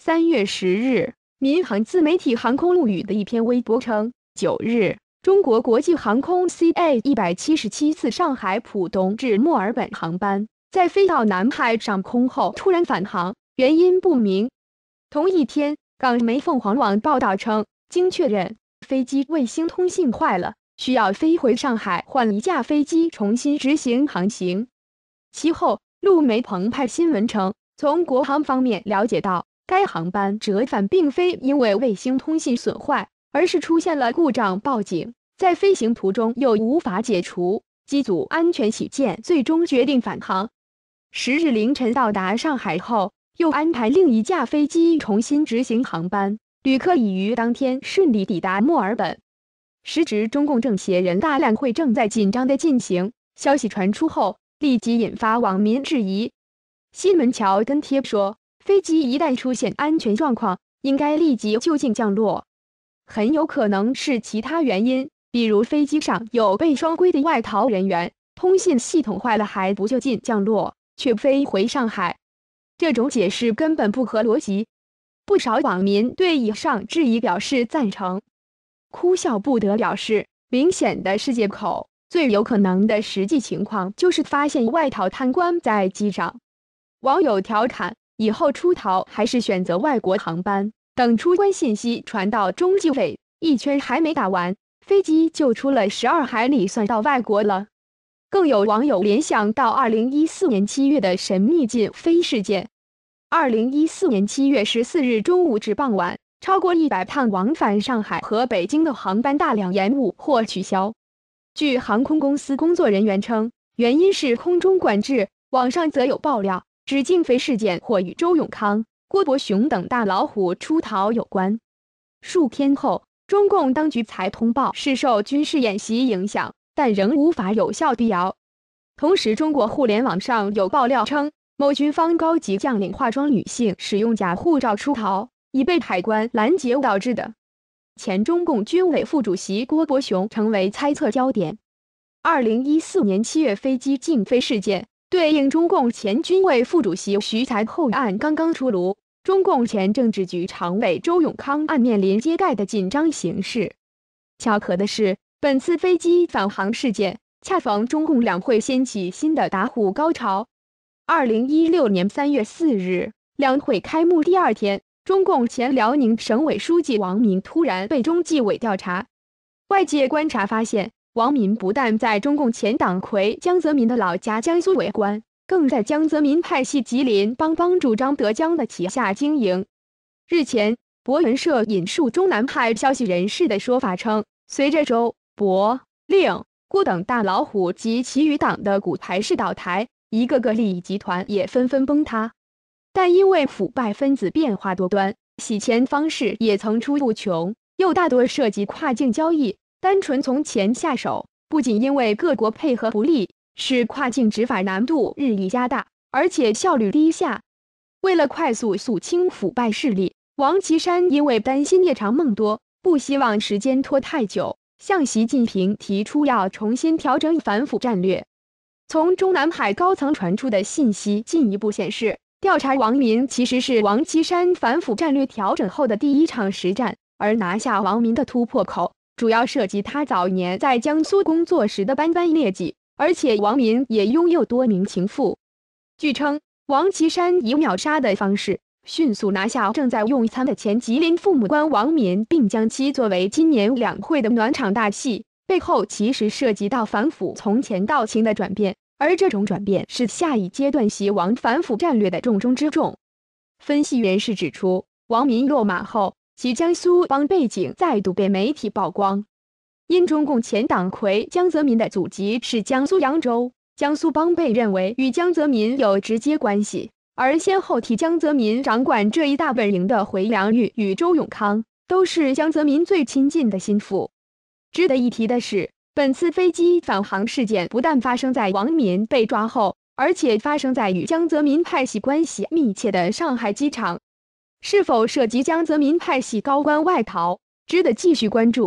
三月十日，民航自媒体“航空物语”的一篇微博称，九日，中国国际航空 CA 一百七十七次上海浦东至墨尔本航班，在飞到南海上空后突然返航，原因不明。同一天，港媒凤凰网报道称，经确认，飞机卫星通信坏了，需要飞回上海换一架飞机重新执行航行。其后，路媒澎湃新闻称，从国航方面了解到。该航班折返并非因为卫星通信损坏，而是出现了故障报警，在飞行途中又无法解除，机组安全起见，最终决定返航。十日凌晨到达上海后，又安排另一架飞机重新执行航班，旅客已于当天顺利抵达墨尔本。时值中共政协、人大两会正在紧张的进行，消息传出后立即引发网民质疑。西门桥跟贴说。飞机一旦出现安全状况，应该立即就近降落。很有可能是其他原因，比如飞机上有被双规的外逃人员，通信系统坏了还不就近降落，却飞回上海。这种解释根本不合逻辑。不少网民对以上质疑表示赞成，哭笑不得表示：明显的是借口。最有可能的实际情况就是发现外逃贪官在机上。网友调侃。以后出逃还是选择外国航班？等出关信息传到中纪委，一圈还没打完，飞机就出了十二海里，算到外国了。更有网友联想到2014年7月的神秘禁飞事件。2014年7月14日中午至傍晚，超过一百趟往返上海和北京的航班大量延误或取消。据航空公司工作人员称，原因是空中管制。网上则有爆料。指禁飞事件或与周永康、郭伯雄等大老虎出逃有关。数天后，中共当局才通报是受军事演习影响，但仍无法有效辟谣。同时，中国互联网上有爆料称，某军方高级将领化妆女性使用假护照出逃，已被海关拦截导致的。前中共军委副主席郭伯雄成为猜测焦点。二零一四年七月飞机禁飞事件。对应中共前军委副主席徐才厚案刚刚出炉，中共前政治局常委周永康案面临揭盖的紧张形势。巧合的是，本次飞机返航事件恰逢中共两会掀起新的打虎高潮。二零一六年三月四日，两会开幕第二天，中共前辽宁省委书记王明突然被中纪委调查。外界观察发现。王敏不但在中共前党魁江泽民的老家江苏为官，更在江泽民派系吉林帮帮助张德江的旗下经营。日前，博闻社引述中南派消息人士的说法称，随着周、博、令、郭等大老虎及其余党的“骨牌式”倒台，一个个利益集团也纷纷崩塌。但因为腐败分子变化多端，洗钱方式也层出不穷，又大多涉及跨境交易。单纯从钱下手，不仅因为各国配合不力，使跨境执法难度日益加大，而且效率低下。为了快速肃清腐败势力，王岐山因为担心夜长梦多，不希望时间拖太久，向习近平提出要重新调整反腐战略。从中南海高层传出的信息进一步显示，调查王明其实是王岐山反腐战略调整后的第一场实战，而拿下王明的突破口。主要涉及他早年在江苏工作时的斑斑劣迹，而且王民也拥有多名情妇。据称，王岐山以秒杀的方式迅速拿下正在用餐的前吉林父母官王敏，并将其作为今年两会的暖场大戏。背后其实涉及到反腐从前到情的转变，而这种转变是下一阶段习王反腐战略的重中之重。分析人士指出，王民落马后。其江苏帮背景再度被媒体曝光，因中共前党魁江泽民的祖籍是江苏扬州，江苏帮被认为与江泽民有直接关系。而先后替江泽民掌管这一大本营的回良玉与周永康，都是江泽民最亲近的心腹。值得一提的是，本次飞机返航事件不但发生在王敏被抓后，而且发生在与江泽民派系关系密切的上海机场。是否涉及江泽民派系高官外逃？值得继续关注。